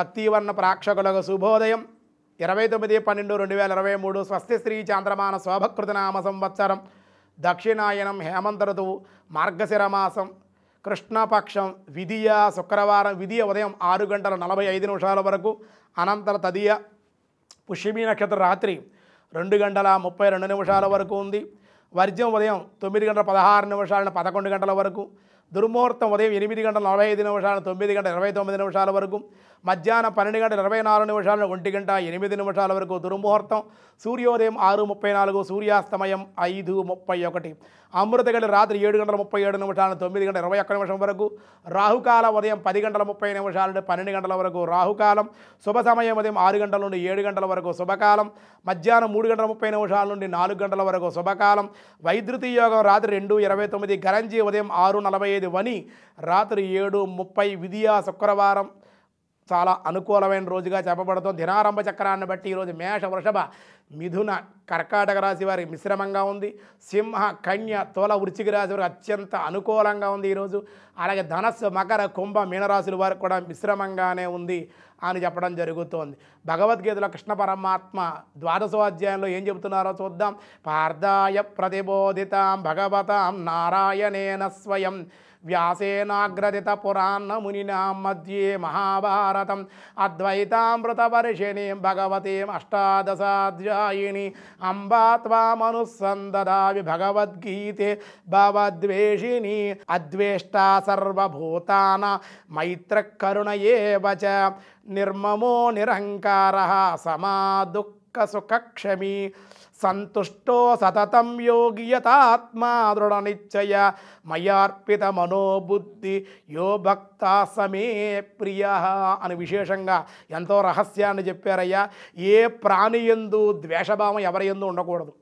భక్తివర్ణ ప్రాక్షకులకు శుభోదయం ఇరవై తొమ్మిది పన్నెండు రెండు వేల ఇరవై మూడు స్వస్తి శ్రీ చాంద్రమాన నామ సంవత్సరం దక్షిణాయనం హేమంత ఋతువు మార్గశిర మాసం కృష్ణపక్షం విధియ శుక్రవారం విధియ ఉదయం ఆరు గంటల నలభై ఐదు నిమిషాల వరకు అనంతర తదియ పుష్యమి నక్షత్ర రాత్రి రెండు గంటల ముప్పై రెండు నిమిషాల వరకు ఉంది వర్జం ఉదయం తొమ్మిది గంటల పదహారు నిమిషాలను పదకొండు గంటల వరకు దుర్ముహూర్తం ఉదయం ఎనిమిది గంటల నలభై ఐదు నిమిషాలు తొమ్మిది గంటల ఇరవై తొమ్మిది నిమిషాల వరకు మధ్యాహ్నం పన్నెండు గంటల ఇరవై నాలుగు నిమిషాలు ఒంటి గంట ఎనిమిది నిమిషాల వరకు దుర్ముహూర్తం సూర్యోదయం ఆరు ముప్పై నాలుగు సూర్యాస్తమయం ఐదు ముప్పై ఒకటి అమృత రాత్రి ఏడు గంటల ముప్పై ఏడు నిమిషాలు తొమ్మిది గంటల ఇరవై ఒక్క నిమిషం వరకు రాహుకాలం ఉదయం పది గంటల ముప్పై నిమిషాల నుండి పన్నెండు గంటల వరకు రాహుకాలం శుభ సమయం ఉదయం ఆరు గంటల నుండి ఏడు గంటల వరకు శుభకాలం మధ్యాహ్నం మూడు గంటల ముప్పై నిమిషాల నుండి నాలుగు గంటల వరకు శుభకాలం వైద్యుతి యోగం రాత్రి రెండు ఇరవై తొమ్మిది గరంజీ ఉదయం ఆరు నలభై తొమ్మిది వని రాత్రి ఏడు ముప్పై విధియా శుక్రవారం చాలా అనుకూలమైన రోజుగా చెప్పబడుతుంది దినారంభ చక్రాన్ని బట్టి ఈరోజు మేష వృషభ మిథున కర్కాటక రాశి వారి మిశ్రమంగా ఉంది సింహ కన్య తోల వృచ్చిక రాశి వారికి అత్యంత అనుకూలంగా ఉంది ఈరోజు అలాగే ధనస్సు మకర కుంభ మీనరాశుల వారికి కూడా మిశ్రమంగానే ఉంది అని చెప్పడం జరుగుతోంది భగవద్గీతలో కృష్ణ పరమాత్మ అధ్యాయంలో ఏం చెబుతున్నారో చూద్దాం పార్థాయ ప్రతిబోధితాం భగవతాం నారాయణేన స్వయం వ్యాసేనాగ్రదిత పురాణమునినా మధ్యే మహాభారతం అద్వైతామృతవర్షిణి భగవతీం అష్టాదశాధ్యాయిని అంబా త్వామనుసందదావి భగవద్గీతే భవద్వేషిణి అద్వేష్టా సర్వభూతాన మైత్రకరుణ ఏవ నిర్మమో నిరంకార సమా దుఃఖ దుఃఖసుఖక్షమీ సంతుష్టో సతతం యోగియతాత్మా దృఢ నిశ్చయ మయార్పిత మనోబుద్ధి యో భక్త సమే ప్రియ అని విశేషంగా ఎంతో రహస్యాన్ని చెప్పారయ్యా ఏ ప్రాణి ఎందు ద్వేషభావం ఎవరి ఎందు ఉండకూడదు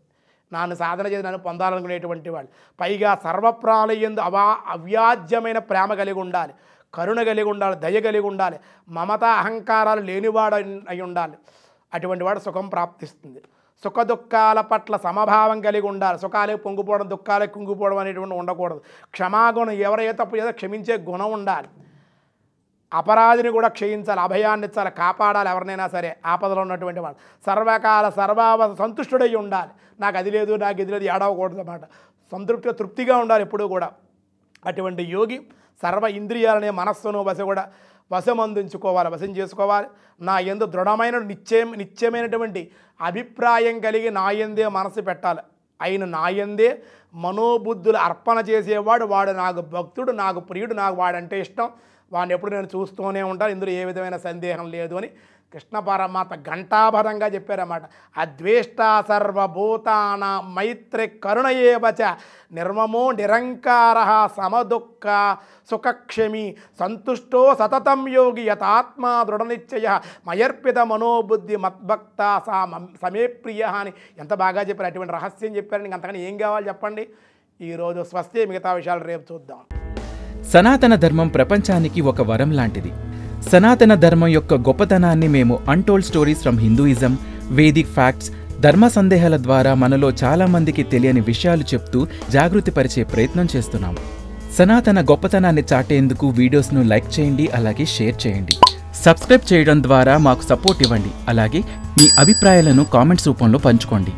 నాన్ను సాధన చేసి నన్ను పొందాలనుకునేటువంటి వాళ్ళు పైగా సర్వప్రాణి ఎందు అవా అవ్యాజ్యమైన ప్రేమ కలిగి ఉండాలి కరుణ కలిగి ఉండాలి దయ కలిగి ఉండాలి మమత అహంకారాలు లేనివాడు అయి ఉండాలి అటువంటి వాడు సుఖం ప్రాప్తిస్తుంది సుఖ దుఃఖాల పట్ల సమభావం కలిగి ఉండాలి సుఖాలే పొంగిపోవడం దుఃఖాలే కుంగిపోవడం అనేటువంటి ఉండకూడదు క్షమాగుణం ఎవరైతే తప్పు ఏదో క్షమించే గుణం ఉండాలి అపరాధిని కూడా క్షయించాలి అభయాన్ని ఇచ్చాలి కాపాడాలి ఎవరినైనా సరే ఆపదలో ఉన్నటువంటి వాడు సర్వకాల సర్వావ సంతుష్టుడై ఉండాలి నాకు అది లేదు నాకు ఇది లేదు ఏడవకూడదు అన్నమాట సంతృప్తిగా తృప్తిగా ఉండాలి ఎప్పుడూ కూడా అటువంటి యోగి సర్వ ఇంద్రియాలనే మనస్సును వశ కూడా వశమందించుకోవాలి వశం చేసుకోవాలి నా ఎందు దృఢమైన నిత్యం నిత్యమైనటువంటి అభిప్రాయం కలిగి నా ఎందే మనసు పెట్టాలి నా నాయందే మనోబుద్ధులు అర్పణ చేసేవాడు వాడు నాకు భక్తుడు నాకు ప్రియుడు నాకు వాడంటే ఇష్టం వాడిని ఎప్పుడు నేను చూస్తూనే ఉంటాను ఇందులో ఏ విధమైన సందేహం లేదు అని కృష్ణ పరమాత ఘంటాభరంగా చెప్పారన్నమాట అద్వేష్ట సర్వభూతాన మైత్రి ఏవచ నిర్మమో నిరంకార సమదుఃఖ సుఖక్షమి సంతుష్టో సతతం యోగి యథాత్మా దృఢనిశ్చయ మయర్పిత మనోబుద్ధి మద్భక్త సా సమే ప్రియ అని ఎంత బాగా చెప్పారు అటువంటి రహస్యం చెప్పారని అంతకని ఏం కావాలి చెప్పండి ఈరోజు స్వస్తి మిగతా విషయాలు రేపు చూద్దాం సనాతన ధర్మం ప్రపంచానికి ఒక వరం లాంటిది సనాతన ధర్మం యొక్క గొప్పతనాన్ని మేము untold stories from Hinduism Vedic facts ధర్మ సందేహాల ద్వారా మనలో చాలామందికి తెలియని విషయాలు చెప్తూ జాగృతిపరిచే ప్రయత్నం చేస్తున్నాం సనాతన గొప్పతనాన్ని చాటేందుకు వీడియోస్ను లైక్ చేయండి అలాగే షేర్ చేయండి సబ్స్క్రైబ్ చేయడం ద్వారా మాకు సపోర్ట్ ఇవ్వండి అలాగే మీ అభిప్రాయాలను కామెంట్స్ రూపంలో పంచుకోండి